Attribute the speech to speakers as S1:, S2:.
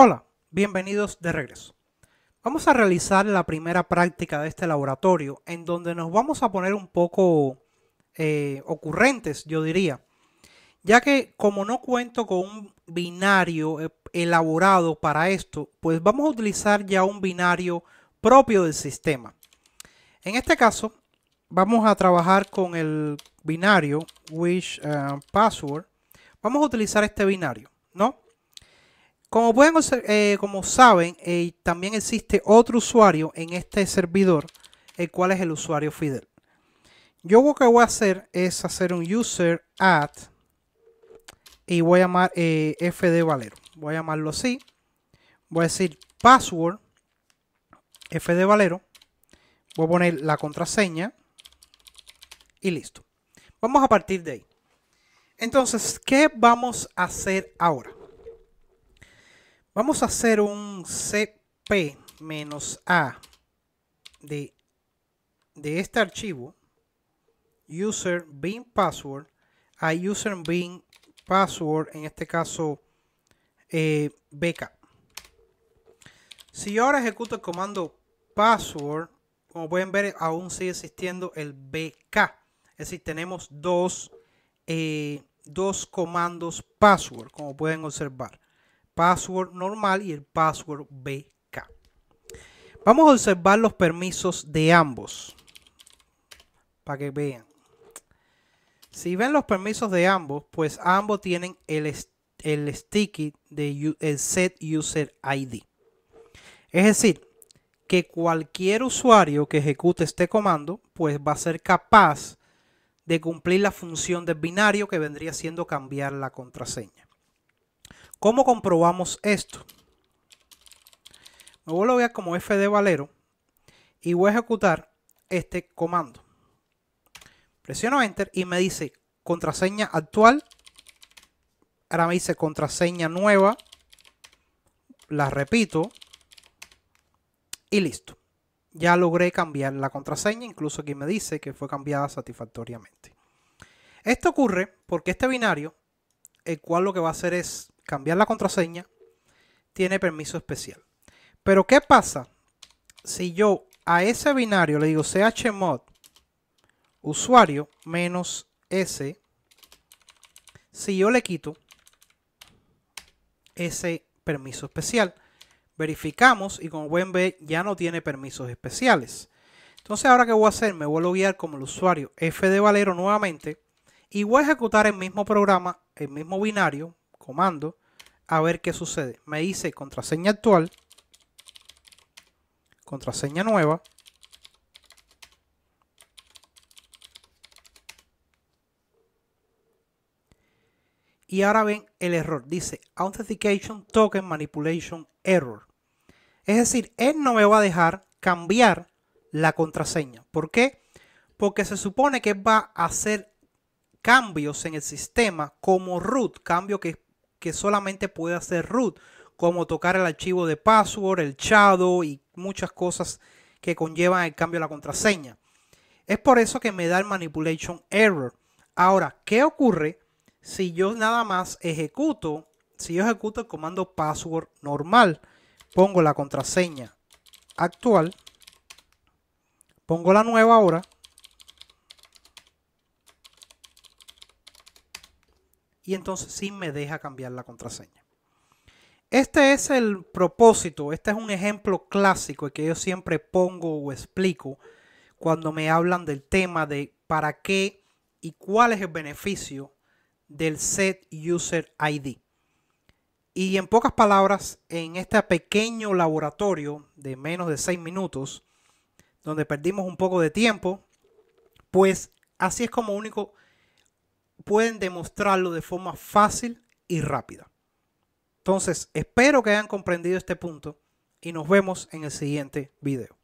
S1: Hola, bienvenidos de regreso. Vamos a realizar la primera práctica de este laboratorio en donde nos vamos a poner un poco eh, ocurrentes, yo diría, ya que como no cuento con un binario eh, elaborado para esto, pues vamos a utilizar ya un binario propio del sistema. En este caso, vamos a trabajar con el binario wish eh, password. Vamos a utilizar este binario, ¿no? Como pueden eh, como saben, eh, también existe otro usuario en este servidor, el cual es el usuario Fidel. Yo lo que voy a hacer es hacer un user add y voy a llamar eh, FD Valero. Voy a llamarlo así. Voy a decir password FD Valero. Voy a poner la contraseña y listo. Vamos a partir de ahí. Entonces, ¿qué vamos a hacer ahora? Vamos a hacer un cp-a de, este archivo user bin password a user bin password, en este caso eh, bk. Si yo ahora ejecuto el comando password, como pueden ver, aún sigue existiendo el bk. Es decir, tenemos dos, eh, dos comandos password, como pueden observar password normal y el password BK. Vamos a observar los permisos de ambos para que vean. Si ven los permisos de ambos, pues ambos tienen el, el sticky de el set user ID. Es decir, que cualquier usuario que ejecute este comando, pues va a ser capaz de cumplir la función del binario que vendría siendo cambiar la contraseña. ¿Cómo comprobamos esto? Me vuelvo a ver como Fd Valero y voy a ejecutar este comando. Presiono Enter y me dice contraseña actual. Ahora me dice contraseña nueva. La repito. Y listo. Ya logré cambiar la contraseña. Incluso aquí me dice que fue cambiada satisfactoriamente. Esto ocurre porque este binario, el cual lo que va a hacer es cambiar la contraseña, tiene permiso especial. Pero ¿qué pasa si yo a ese binario le digo chmod usuario menos s, si yo le quito ese permiso especial? Verificamos y como pueden ver ya no tiene permisos especiales. Entonces ahora qué voy a hacer, me vuelvo a guiar como el usuario F de Valero nuevamente y voy a ejecutar el mismo programa, el mismo binario, comando a ver qué sucede. Me dice contraseña actual, contraseña nueva. Y ahora ven el error. Dice Authentication Token Manipulation Error. Es decir, él no me va a dejar cambiar la contraseña. ¿Por qué? Porque se supone que va a hacer cambios en el sistema como root, cambio que es que solamente puede hacer root, como tocar el archivo de password, el shadow y muchas cosas que conllevan el cambio de la contraseña. Es por eso que me da el manipulation error. Ahora, ¿qué ocurre si yo nada más ejecuto, si yo ejecuto el comando password normal, pongo la contraseña actual, pongo la nueva ahora, y entonces sí me deja cambiar la contraseña. Este es el propósito, este es un ejemplo clásico que yo siempre pongo o explico cuando me hablan del tema de para qué y cuál es el beneficio del set user ID. Y en pocas palabras, en este pequeño laboratorio de menos de seis minutos, donde perdimos un poco de tiempo, pues así es como único pueden demostrarlo de forma fácil y rápida. Entonces, espero que hayan comprendido este punto y nos vemos en el siguiente video.